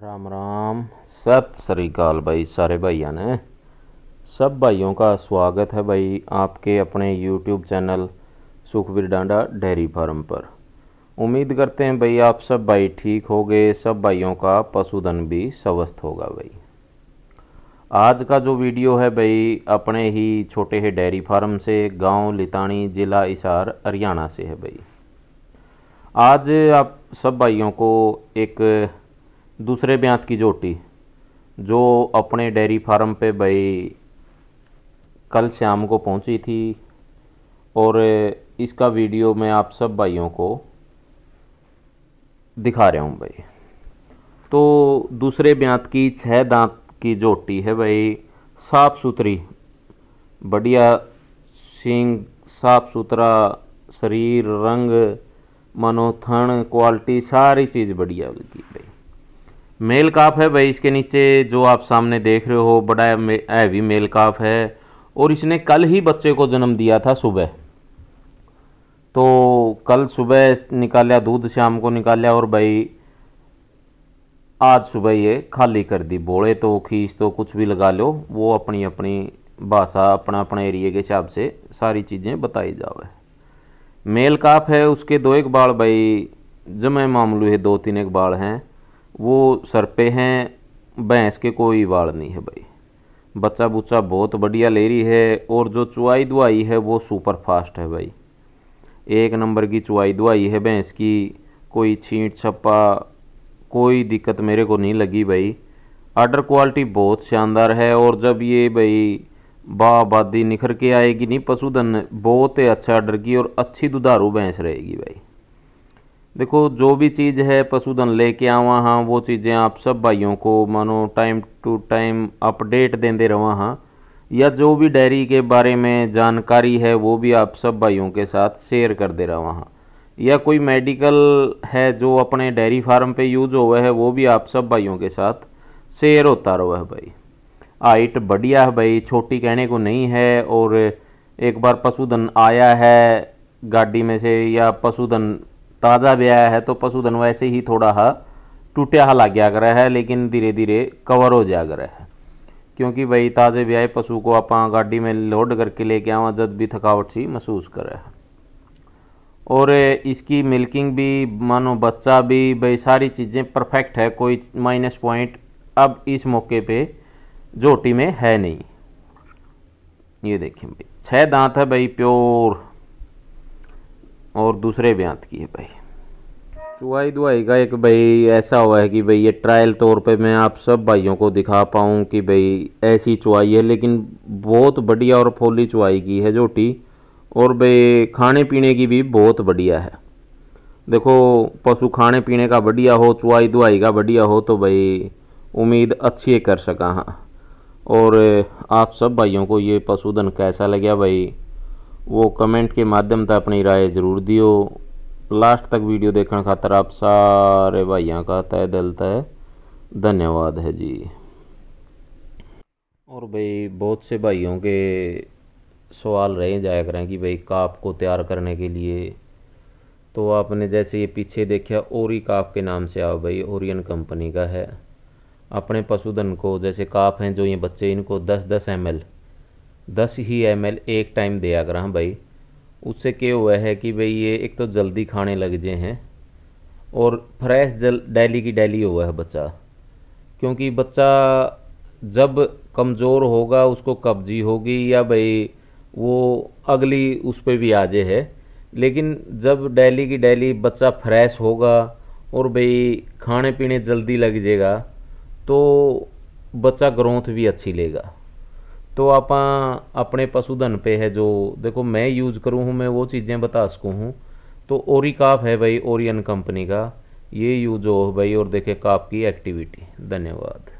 राम राम सत श्रीकाल भाई सारे भाइयों ने सब भाइयों का स्वागत है भाई आपके अपने YouTube channel Sukhvir Danda dairy farm पर उम्मीद करते हैं भाई आप सब भाई ठीक हो गए सब भाइयों का पशुधन भी स्वस्थ होगा भाई आज का जो वीडियो है भाई अपने ही छोटे है डेयरी फार्म से गांव लितानी ज़िला इसार हरियाणा से है भाई आज आप सब भाइयों को एक दूसरे ब्यांत की जोटी जो अपने डेयरी फार्म पे भाई कल शाम को पहुंची थी और इसका वीडियो मैं आप सब भाइयों को दिखा रहा हूँ भाई तो दूसरे ब्यांत की छः दांत की जोटी है भाई साफ़ सुथरी बढ़िया सिंग साफ सुथरा शरीर रंग मनोथन क्वालिटी सारी चीज़ बढ़िया उनकी भाई मेल काफ है भाई इसके नीचे जो आप सामने देख रहे हो बड़ा हैवी मेल काफ है और इसने कल ही बच्चे को जन्म दिया था सुबह तो कल सुबह निकाला दूध शाम को निकाला और भाई आज सुबह ये खाली कर दी बोले तो खींच तो कुछ भी लगा लो वो अपनी अपनी भाषा अपना अपना एरिए के हिसाब से सारी चीज़ें बताई जावे मेल काफ है उसके दो एक बाल भाई जमे मामलू है दो तीन एक बाल हैं वो सर पे हैं भैंस के कोई बाल नहीं है भाई बच्चा बुच्चा बहुत बढ़िया ले रही है और जो चुआई दुआई है वो सुपर फास्ट है भाई एक नंबर की चुआई दुआई है भैंस की कोई छींट छप्पा कोई दिक्कत मेरे को नहीं लगी भाई आर्डर क्वालिटी बहुत शानदार है और जब ये भाई बाबादी निखर के आएगी नहीं पशुधन बहुत ही अच्छा आर्डर की और अच्छी दुधारू भैंस रहेगी भाई देखो जो भी चीज़ है पशुधन लेके आवा हाँ वो चीज़ें आप सब भाइयों को मानो टाइम टू टाइम अपडेट देते रहा हाँ या जो भी डेयरी के बारे में जानकारी है वो भी आप सब भाइयों के साथ शेयर कर दे रहा हाँ या कोई मेडिकल है जो अपने डेयरी फार्म पे यूज हुआ है वो भी आप सब भाइयों के साथ शेयर होता रहो है भाई हाइट बढ़िया है भाई छोटी कहने को नहीं है और एक बार पशुधन आया है गाड़ी में से या पशुधन ताज़ा ब्याह है तो पशुधन वैसे ही थोड़ा हा टूटा हा लाग्या कर है लेकिन धीरे धीरे कवर हो जा कर है क्योंकि भाई ताज़े ब्याह पशु को आप गाड़ी में लोड करके लेके आव जद भी थकावट सी महसूस करे और इसकी मिल्किंग भी मानो बच्चा भी भाई सारी चीज़ें परफेक्ट है कोई माइनस पॉइंट अब इस मौके पे जोटी में है नहीं ये देखिए भाई छः दांत है भाई प्योर और दूसरे ब्यांत की है भाई चुहाई दुआई का एक भाई ऐसा हुआ है कि भाई ये ट्रायल तौर पे मैं आप सब भाइयों को दिखा पाऊँ कि भाई ऐसी चुहाई है लेकिन बहुत बढ़िया और फोली चुहाई की है जोटी और भाई खाने पीने की भी बहुत बढ़िया है देखो पशु खाने पीने का बढ़िया हो चुहाई दुआई का बढ़िया हो तो भाई उम्मीद अच्छी कर सका हाँ और आप सब भाइयों को ये पशुधन कैसा लगे भाई वो कमेंट के माध्यम से अपनी राय ज़रूर दियो लास्ट तक वीडियो देखने खातर आप सारे भाइयों का तय दिल तय धन्यवाद है जी और भाई बहुत से भाइयों के सवाल रहे जाया करें कि भाई काप को तैयार करने के लिए तो आपने जैसे ये पीछे देखा ओरी काफ के नाम से आओ भाई ओरियन कंपनी का है अपने पशुधन को जैसे काफ हैं जो ये बच्चे इनको 10 10 एम दस ही एम एक टाइम दिया करा भाई उससे क्या हुआ है कि भाई ये एक तो जल्दी खाने लग जाए हैं और फ्रेश जल डेली की डेली हुआ है बच्चा क्योंकि बच्चा जब कमज़ोर होगा उसको कब्जी होगी या भाई वो अगली उस पर भी आ जाए है लेकिन जब डेली की डेली बच्चा फ्रेश होगा और भाई खाने पीने जल्दी लग जाएगा तो बच्चा ग्रोथ भी अच्छी लेगा तो आप अपने पशुधन पे है जो देखो मैं यूज़ करूँ हूँ मैं वो चीज़ें बता सकूँ हूँ तो ओरी काफ है भाई ओरियन कंपनी का ये यूज हो भाई और देखे काफ की एक्टिविटी धन्यवाद